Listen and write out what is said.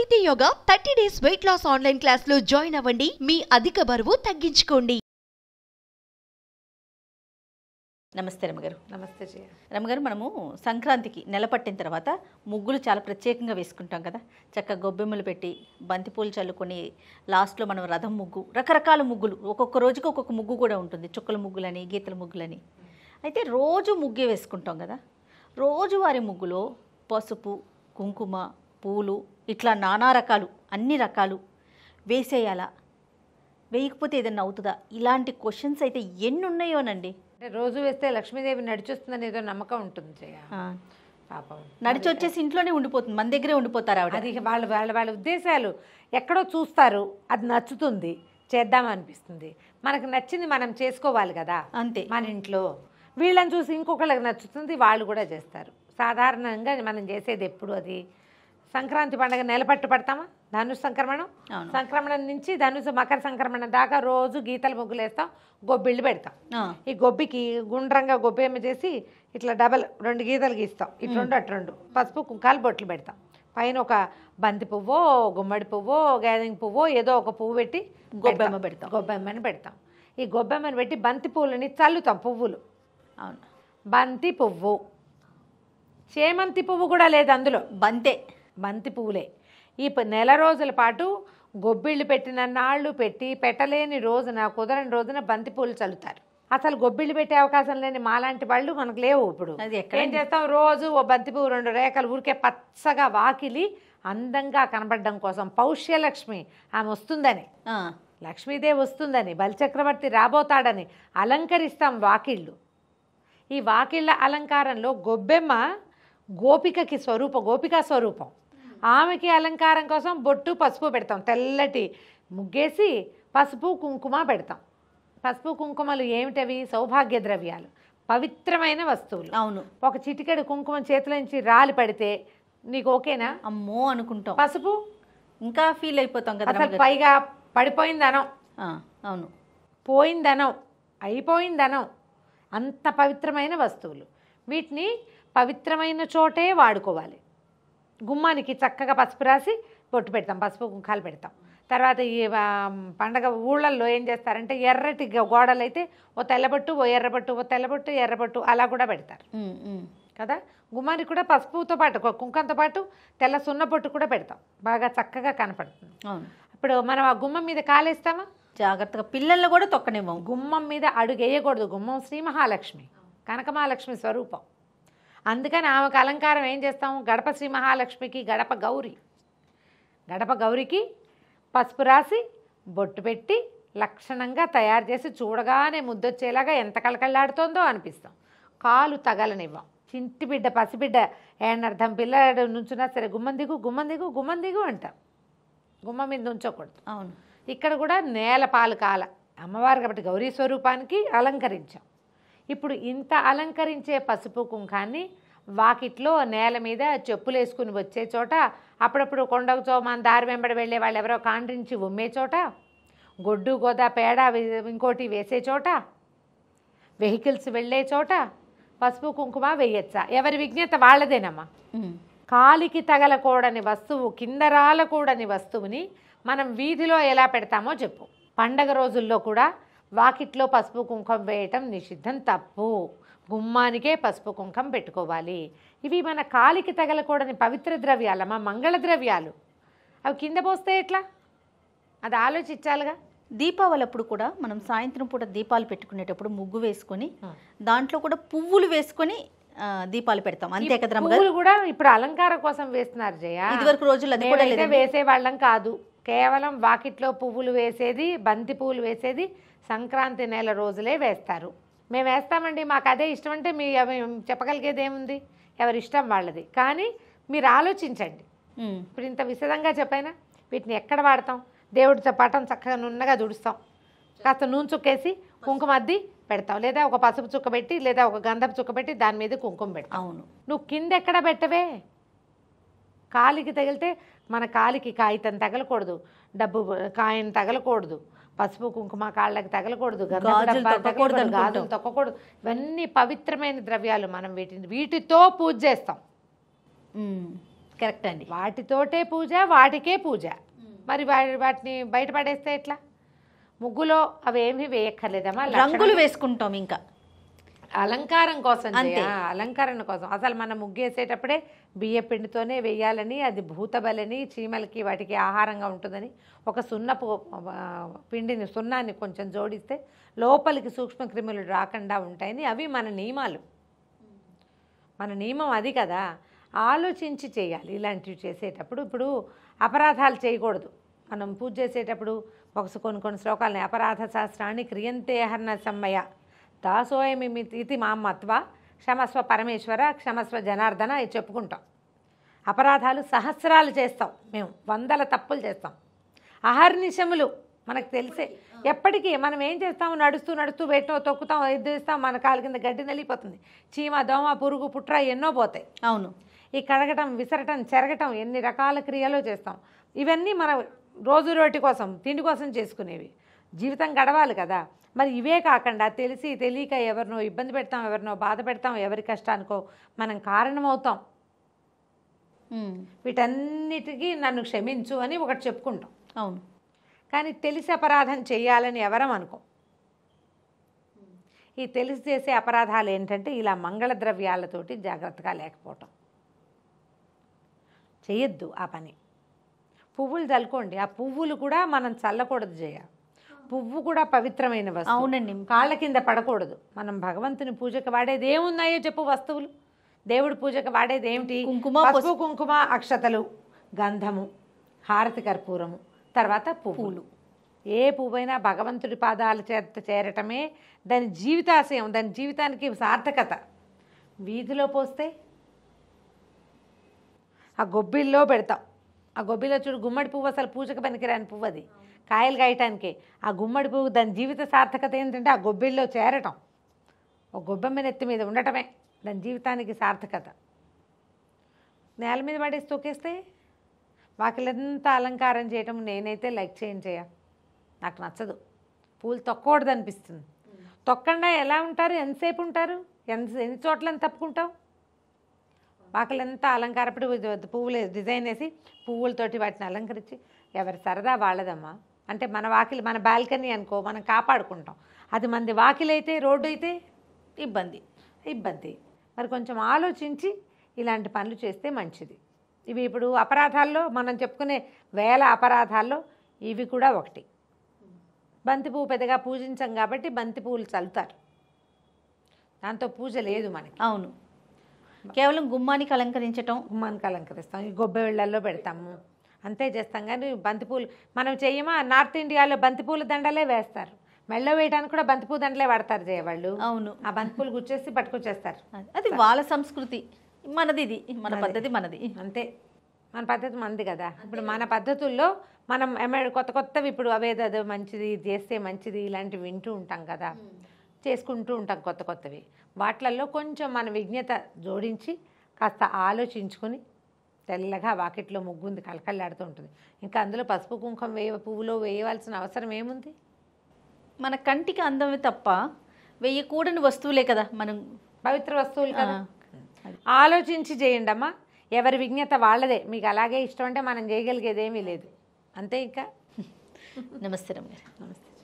అట్లీటీ yoga thirty days weight loss online class లో join అవ్వండి మీ అధిక బరువు తగ్గించుకోండి నమస్తే రమగారు నమస్తే జయ రమగారు మనము సంక్రాంతికి నెల పట్టిన తర్వాత ముగ్గులు చాలా ప్రత్యేకంగా వేసుకుంటాం కదా చక్కగా గొబ్బెమ్మలు పెట్టి బంతిపూలు చల్లుకొని లాస్ట్లో మనం రథం ముగ్గు రకరకాల ముగ్గులు ఒక్కొక్క రోజుకి ఒక్కొక్క ముగ్గు కూడా ఉంటుంది చుక్కల ముగ్గులని గీతల ముగ్గులని అయితే రోజు ముగ్గే వేసుకుంటాం కదా రోజువారి ముగ్గులో పసుపు కుంకుమ పూలు ఇట్లా నానా రకాలు అన్ని రకాలు వేసేయాలా వేయకపోతే ఏదన్నా అవుతుందా ఇలాంటి క్వశ్చన్స్ అయితే ఎన్ని ఉన్నాయోనండి అంటే రోజు వేస్తే లక్ష్మీదేవి నడిచొస్తుందని ఏదో నమ్మకం ఉంటుంది పాపం నడిచి వచ్చేసి ఇంట్లోనే ఉండిపోతుంది మన దగ్గరే ఉండిపోతారు ఆవిడ అది వాళ్ళ వాళ్ళ వాళ్ళ ఉద్దేశాలు ఎక్కడో చూస్తారు అది నచ్చుతుంది చేద్దామనిపిస్తుంది మనకు నచ్చింది మనం చేసుకోవాలి కదా అంతే మన ఇంట్లో వీళ్ళని చూసి ఇంకొకళ్ళకి నచ్చుతుంది వాళ్ళు కూడా చేస్తారు సాధారణంగా మనం చేసేది ఎప్పుడు అది సంక్రాంతి పండుగ నిలబెట్టు పడతామా ధనుసు సంక్రమణం సంక్రమణం నుంచి ధనుసు మకర సంక్రమణం దాకా రోజు గీతలు ముగ్గులు వేస్తాం గొబ్బిళ్ళు పెడతాం ఈ గొబ్బికి గుండ్రంగా గొబ్బేమ చేసి ఇట్లా డబల్ రెండు గీతలు గీస్తాం ఇటు రెండు అటు రెండు పసుపు కుంకాలు బొట్లు పెడతాం పైన ఒక బంతి పువ్వో గుమ్మడి పువ్వో గ్యాదరింగ్ పువ్వో ఏదో ఒక పువ్వు పెట్టి గొబ్బెమ్మ పెడతాం గొబ్బెమ్మని పెడతాం ఈ గొబ్బెమ్మని పెట్టి బంతి పువ్వులని చల్లుతాం పువ్వులు అవును బంతి పువ్వు చేమంతి పువ్వు కూడా లేదు అందులో బంతే బంతి పువ్వులే ఈ నెల రోజుల పాటు గొబ్బిళ్ళు పెట్టిన నాళ్ళు పెట్టి పెట్టలేని రోజున కుదరని రోజున బంతి పూలు చల్లుతారు అసలు గొబ్బిళ్ళు పెట్టే అవకాశం లేని మాలాంటి వాళ్ళు మనకు లేవు ఇప్పుడు ఏం చేస్తాం రోజు ఓ బంతి పువ్వు రెండు రేఖలు ఊరికే పచ్చగా వాకిలి అందంగా కనబడడం కోసం పౌష్యలక్ష్మి ఆమె వస్తుందని లక్ష్మీదేవి వస్తుందని బలిచక్రవర్తి రాబోతాడని అలంకరిస్తాం వాకిళ్ళు ఈ వాకిళ్ళ అలంకారంలో గొబ్బెమ్మ గోపికకి స్వరూపం గోపికా స్వరూపం ఆమెకి అలంకారం కోసం బొట్టు పసుపు పెడతాం తెల్లటి ముగ్గేసి పసుపు కుంకుమ పెడతాం పసుపు కుంకుమలు ఏమిటవి సౌభాగ్య ద్రవ్యాలు పవిత్రమైన వస్తువులు అవును ఒక చిటికెడు కుంకుమ చేతిలోంచి నుంచి రాలి పడితే నీకు ఓకేనా అమ్మో అనుకుంటాం పసుపు ఇంకా ఫీల్ అయిపోతాం కదా అసలు పైగా పడిపోయిందనం అవును పోయిందనం అయిపోయిందనం అంత పవిత్రమైన వస్తువులు వీటిని పవిత్రమైన చోటే వాడుకోవాలి గుమ్మానికి చక్కగా పసుపు రాసి బొట్టు పెడతాం పసుపు కుంకాలు పెడతాం తర్వాత ఈ పండగ ఊళ్ళల్లో ఏం చేస్తారంటే ఎర్రటి గోడలు అయితే ఓ తెల్లబట్టు ఓ ఎర్రబట్టు ఓ తెల్లబట్టు ఎర్రబట్టు అలా కూడా పెడతారు కదా గుమ్మానికి కూడా పసుపుతో పాటు కుంకంతో పాటు తెల్ల సున్న పొట్టు కూడా పెడతాం బాగా చక్కగా కనపడుతుంది ఇప్పుడు మనం ఆ గుమ్మం మీద కాలేస్తామా జాగ్రత్తగా పిల్లల్ని కూడా తొక్కనేమో గుమ్మం మీద అడుగు వేయకూడదు గుమ్మం శ్రీ మహాలక్ష్మి కనకమహాలక్ష్మి స్వరూపం అందుకని ఆమెకు అలంకారం ఏం చేస్తాము గడప శ్రీ మహాలక్ష్మికి గడప గౌరి గడప గౌరికి పసుపు రాసి బొట్టు పెట్టి లక్షణంగా తయారు చేసి చూడగానే ముద్దొచ్చేలాగా ఎంత కళకళలాడుతోందో అనిపిస్తాం కాలు తగలనివ్వం చింటి బిడ్డ పసిబిడ్డ ఏనర్థం పిల్లడు నుంచున్నా సరే గుమ్మం దిగు గుమ్మం దిగు గుమ్మం దిగు అంటాం గుమ్మం మీద నుంచోకూడదు అవును ఇక్కడ కూడా నేల పాలు కాల అమ్మవారు కాబట్టి గౌరీ స్వరూపానికి అలంకరించాం ఇప్పుడు ఇంత అలంకరించే పసుపు కుంకాన్ని వాకిట్లో నేల మీద చెప్పులేసుకుని వచ్చే చోట అప్పుడప్పుడు కొండకు మన దారి వెంబడి వెళ్ళే వాళ్ళు ఎవరో కాండ్రించి ఉమ్మే చోట గొడ్డు గోదా పేడ ఇంకోటి వేసే చోట వెహికల్స్ వెళ్ళే చోట పసుపు కుంకుమ వేయచ్చా ఎవరి విజ్ఞత వాళ్ళదేనమ్మా కాలికి తగలకూడని వస్తువు కింద రాలకూడని వస్తువుని మనం వీధిలో ఎలా పెడతామో చెప్పు పండగ రోజుల్లో కూడా వాకిట్లో పసుపు కుంకుమ వేయటం నిషిద్ధం తప్పు గుమ్మానికే పసుపు కుంకం పెట్టుకోవాలి ఇవి మన కాలికి తగలకూడని పవిత్ర మా మంగళ ద్రవ్యాలు అవి కింద పోస్తే ఎట్లా అది ఆలోచించాలిగా దీపావళి అప్పుడు కూడా మనం సాయంత్రం పూట దీపాలు పెట్టుకునేటప్పుడు ముగ్గు వేసుకొని దాంట్లో కూడా పువ్వులు వేసుకొని దీపాలు పెడతాం అంతే కదా కూడా ఇప్పుడు అలంకారం కోసం వేస్తున్నారు జయ ఇదివరకు రోజులు వేసే వాళ్ళం కాదు కేవలం వాకిట్లో పువ్వులు వేసేది బంతి పువ్వులు వేసేది సంక్రాంతి నెల రోజులే వేస్తారు మేము వేస్తామండి మాకు అదే ఇష్టం అంటే మీ చెప్పగలిగేది ఏముంది ఎవరి ఇష్టం వాళ్ళది కానీ మీరు ఆలోచించండి ఇప్పుడు ఇంత విశదంగా చెప్పైనా వీటిని ఎక్కడ వాడతాం దేవుడితో పాటం చక్కగా నున్నగా దుడుస్తాం కాస్త నూనె చుక్కేసి కుంకుమ అద్ది పెడతాం లేదా ఒక పసుపు చుక్క పెట్టి లేదా ఒక గంధపు చుక్క పెట్టి దాని మీద కుంకుమ పెడతావు అవును నువ్వు కింద ఎక్కడ పెట్టవే కాలికి తగిలితే మన కాలికి కాగితం తగలకూడదు డబ్బు కాయను తగలకూడదు పసుపు కుంకుమ కాళ్ళకి తగలకూడదు తగలకూడదు గాజులు తొక్కకూడదు ఇవన్నీ పవిత్రమైన ద్రవ్యాలు మనం వీటిని వీటితో పూజ చేస్తాం కరెక్ట్ అండి వాటితోటే పూజ వాటికే పూజ మరి వాటిని బయటపడేస్తే ఎట్లా ముగ్గులో అవేమి వేయక్కర్లేదమ్మా రంగులు వేసుకుంటాం ఇంకా అలంకారం కోసం అలంకరణ కోసం అసలు మనం ముగ్గేసేటప్పుడే బియ్య పిండితోనే వేయాలని అది భూతబలని చీమలకి వాటికి ఆహారంగా ఉంటుందని ఒక సున్నపు పిండిని సున్నాన్ని కొంచెం జోడిస్తే లోపలికి సూక్ష్మక్రిములు రాకుండా ఉంటాయని అవి మన నియమాలు మన నియమం అది కదా ఆలోచించి చేయాలి ఇలాంటివి చేసేటప్పుడు ఇప్పుడు అపరాధాలు చేయకూడదు మనం పూజ చేసేటప్పుడు ఒక కొన్ని కొన్ని శ్లోకాలని అపరాధ శాస్త్రాన్ని క్రియంతే సమ్మయ సమ్మయ్య దాసోయమి ఇది మా మత్వ క్షమస్వ పరమేశ్వర క్షమస్వ జనార్దన ఇది చెప్పుకుంటాం అపరాధాలు సహస్రాలు చేస్తాం మేము వందల తప్పులు చేస్తాం అహర్నిశములు మనకు తెలిసే ఎప్పటికీ మనం ఏం చేస్తాం నడుస్తూ నడుస్తూ పెట్టో తొక్కుతాం ఎద్దేస్తాం మన కాలు కింద గడ్డి నలిగిపోతుంది చీమ దోమ పురుగు పుట్ర ఎన్నో పోతాయి అవును ఈ కడగటం విసరటం చెరగటం ఎన్ని రకాల క్రియలు చేస్తాం ఇవన్నీ మన రోజు రోటి కోసం తిండి కోసం చేసుకునేవి జీవితం గడవాలి కదా మరి ఇవే కాకుండా తెలిసి తెలియక ఎవరినో ఇబ్బంది పెడతాం ఎవరినో బాధ పెడతాం ఎవరి కష్టానికో మనం కారణమవుతాం వీటన్నిటికీ నన్ను క్షమించు అని ఒకటి చెప్పుకుంటాం అవును కానీ తెలిసి అపరాధం చేయాలని ఎవరం అనుకో ఈ తెలిసి చేసే అపరాధాలు ఏంటంటే ఇలా మంగళ ద్రవ్యాలతోటి జాగ్రత్తగా లేకపోవటం చేయొద్దు ఆ పని పువ్వులు చల్లుకోండి ఆ పువ్వులు కూడా మనం చల్లకూడదు చేయాలి పువ్వు కూడా పవిత్రమైన వస్తువు అవునండి కాళ్ళ కింద పడకూడదు మనం భగవంతుని పూజకు వాడేది ఏమున్నాయో చెప్పు వస్తువులు దేవుడి పూజకు వాడేది ఏమిటి కుంకుమ పసుపు కుంకుమ అక్షతలు గంధము హారతి కర్పూరము తర్వాత పువ్వులు ఏ పువ్వైనా భగవంతుడి పాదాల చేత చేరటమే దాని జీవితాశయం దాని జీవితానికి సార్థకత వీధిలో పోస్తే ఆ గొబ్బిల్లో పెడతాం ఆ గొబ్బిలో చూడు గుమ్మడి పువ్వు అసలు పూజకు పనికిరాని పువ్వు అది కాయలు కాయటానికి ఆ గుమ్మడి పువ్వు దాని జీవిత సార్థకత ఏంటంటే ఆ గొబ్బిల్లో చేరటం ఒక గొబ్బెమ్మ నెత్తి మీద ఉండటమే దాని జీవితానికి సార్థకత నేల మీద పడేసి తొక్కేస్తే వాకిలంతా అలంకారం చేయటం నేనైతే లైక్ చేయను చేయ నాకు నచ్చదు పూలు తొక్కకూడదు అనిపిస్తుంది తొక్కకుండా ఎలా ఉంటారు ఎంతసేపు ఉంటారు ఎంత ఎన్ని చోట్ల తప్పుకుంటావు వాకిలంతా అలంకారపడి పువ్వులు డిజైన్ వేసి పువ్వులతోటి వాటిని అలంకరించి ఎవరి సరదా వాళ్ళదమ్మా అంటే మన వాకిలి మన బాల్కనీ అనుకో మనం కాపాడుకుంటాం అది మంది వాకిలి అయితే రోడ్డు అయితే ఇబ్బంది ఇబ్బంది మరి కొంచెం ఆలోచించి ఇలాంటి పనులు చేస్తే మంచిది ఇవి ఇప్పుడు అపరాధాల్లో మనం చెప్పుకునే వేల అపరాధాల్లో ఇవి కూడా ఒకటి బంతిపువ్వు పెద్దగా పూజించం కాబట్టి బంతి పువ్వులు చల్లుతారు దాంతో పూజ లేదు మనకి అవును కేవలం గుమ్మానికి అలంకరించటం గుమ్మానికి అలంకరిస్తాం ఈ గొబ్బెళ్ళల్లో పెడతాము అంతే చేస్తాం కానీ బంతిపూలు మనం చెయ్యమా నార్త్ ఇండియాలో బంతిపూల దండలే వేస్తారు మెళ్ళ వేయడానికి కూడా బంతిపూ దండలే వాడతారు చేయవాళ్ళు వాళ్ళు అవును ఆ బంతిపూలు గుచ్చేసి పట్టుకొచ్చేస్తారు అది వాళ్ళ సంస్కృతి మనది ఇది మన పద్ధతి మనది అంతే మన పద్ధతి మనది కదా ఇప్పుడు మన పద్ధతుల్లో మనం కొత్త కొత్తవి ఇప్పుడు అవేదో మంచిది చేస్తే మంచిది ఇలాంటివి వింటూ ఉంటాం కదా చేసుకుంటూ ఉంటాం కొత్త కొత్తవి వాటిలలో కొంచెం మన విజ్ఞత జోడించి కాస్త ఆలోచించుకొని తెల్లగా వాకిట్లో ముగ్గుంది కలకల్లాడుతూ ఉంటుంది ఇంకా అందులో పసుపు కుంకుమ వేయ పువ్వులో వేయవలసిన అవసరం ఏముంది మన కంటికి అందమే తప్ప వేయకూడని వస్తువులే కదా మనం పవిత్ర వస్తువులు కదా ఆలోచించి చేయండి అమ్మా ఎవరి విజ్ఞత వాళ్ళదే మీకు అలాగే ఇష్టం అంటే మనం చేయగలిగేదేమీ లేదు అంతే ఇంకా నమస్తే నమస్తే